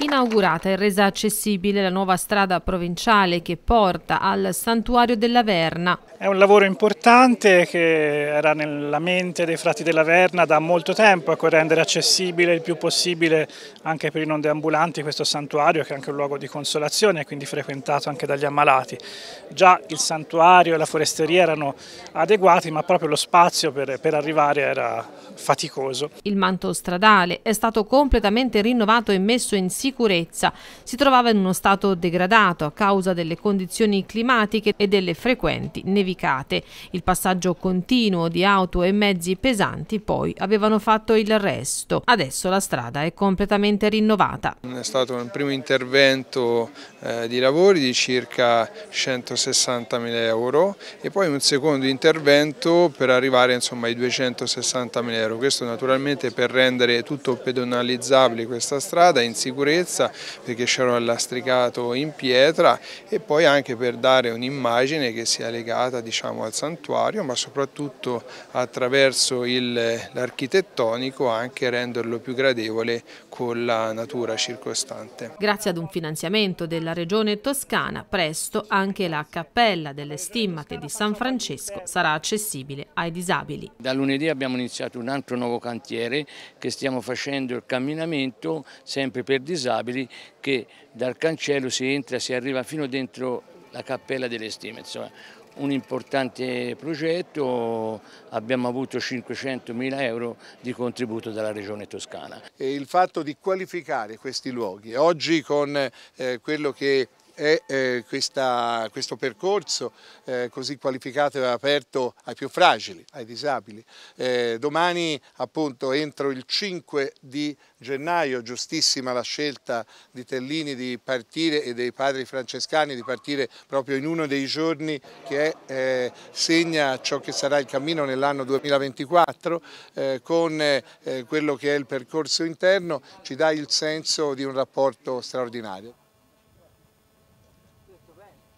Inaugurata e resa accessibile la nuova strada provinciale che porta al santuario della Verna. È un lavoro importante che era nella mente dei frati della Verna da molto tempo, ecco, rendere accessibile il più possibile anche per i non deambulanti questo santuario che è anche un luogo di consolazione e quindi frequentato anche dagli ammalati. Già il santuario e la foresteria erano adeguati ma proprio lo spazio per, per arrivare era faticoso. Il manto stradale è stato completamente rinnovato e messo insieme sicurezza. Si trovava in uno stato degradato a causa delle condizioni climatiche e delle frequenti nevicate. Il passaggio continuo di auto e mezzi pesanti poi avevano fatto il resto. Adesso la strada è completamente rinnovata. È stato un primo intervento eh, di lavori di circa 160 mila euro e poi un secondo intervento per arrivare insomma, ai 260 mila euro. Questo naturalmente per rendere tutto pedonalizzabile questa strada in sicurezza sicurezza perché c'era un lastricato in pietra e poi anche per dare un'immagine che sia legata diciamo, al santuario ma soprattutto attraverso l'architettonico anche renderlo più gradevole con la natura circostante. Grazie ad un finanziamento della regione toscana presto anche la cappella delle stimmate di San Francesco sarà accessibile ai disabili. Da lunedì abbiamo iniziato un altro nuovo cantiere che stiamo facendo il camminamento sempre per disabili disabili che dal cancello si entra, si arriva fino dentro la cappella delle stime. Insomma, un importante progetto, abbiamo avuto 500.000 euro di contributo dalla Regione Toscana. E il fatto di qualificare questi luoghi, oggi con eh, quello che e eh, questa, questo percorso eh, così qualificato e aperto ai più fragili, ai disabili. Eh, domani appunto entro il 5 di gennaio, giustissima la scelta di Tellini di partire e dei padri francescani di partire proprio in uno dei giorni che eh, segna ciò che sarà il cammino nell'anno 2024 eh, con eh, quello che è il percorso interno ci dà il senso di un rapporto straordinario.